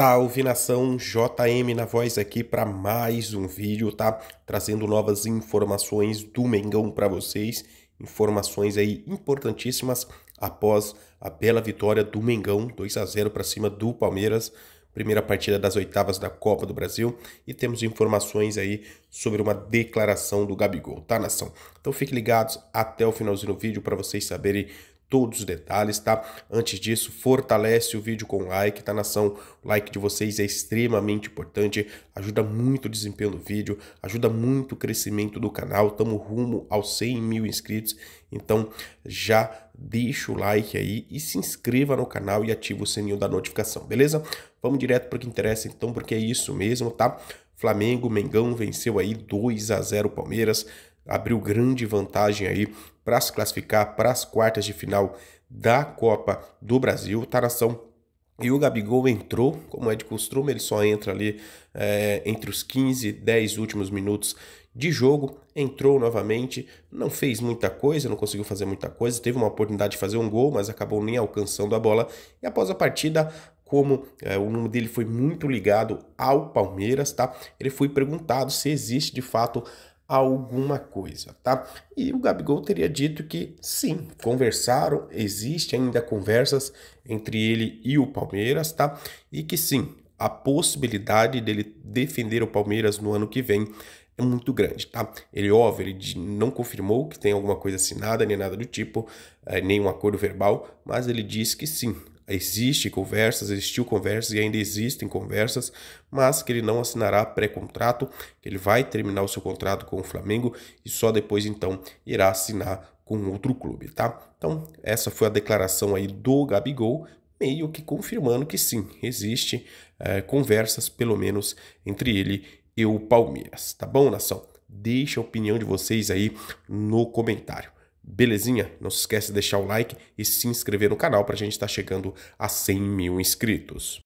Salve nação JM na voz aqui para mais um vídeo, tá? Trazendo novas informações do Mengão para vocês, informações aí importantíssimas após a bela vitória do Mengão, 2 a 0 para cima do Palmeiras, primeira partida das oitavas da Copa do Brasil, e temos informações aí sobre uma declaração do Gabigol, tá nação? Então fiquem ligados até o finalzinho do vídeo para vocês saberem todos os detalhes, tá? Antes disso, fortalece o vídeo com like, tá nação? O like de vocês é extremamente importante, ajuda muito o desempenho do vídeo, ajuda muito o crescimento do canal, tamo rumo aos 100 mil inscritos, então já deixa o like aí e se inscreva no canal e ativa o sininho da notificação, beleza? Vamos direto para o que interessa então, porque é isso mesmo, tá? Flamengo, Mengão venceu aí 2 a 0 Palmeiras, abriu grande vantagem aí para se classificar para as quartas de final da Copa do Brasil. Taração tá e o Gabigol entrou, como é de costume, ele só entra ali é, entre os 15 10 últimos minutos de jogo. Entrou novamente, não fez muita coisa, não conseguiu fazer muita coisa. Teve uma oportunidade de fazer um gol, mas acabou nem alcançando a bola. E após a partida, como é, o nome dele foi muito ligado ao Palmeiras, tá? Ele foi perguntado se existe de fato alguma coisa, tá? E o Gabigol teria dito que sim, conversaram, existe ainda conversas entre ele e o Palmeiras, tá? E que sim, a possibilidade dele defender o Palmeiras no ano que vem é muito grande, tá? Ele, óbvio, ele não confirmou que tem alguma coisa assinada, nem nada do tipo, é, eh, nem um acordo verbal, mas ele diz que sim, existe conversas, existiu conversas e ainda existem conversas, mas que ele não assinará pré-contrato, que ele vai terminar o seu contrato com o Flamengo e só depois então irá assinar com outro clube, tá? Então, essa foi a declaração aí do Gabigol, meio que confirmando que sim, existe é, conversas, pelo menos, entre ele e o Palmeiras, tá bom, nação? Deixa a opinião de vocês aí no comentário. Belezinha? Não se esquece de deixar o like e se inscrever no canal para a gente estar tá chegando a 100 mil inscritos.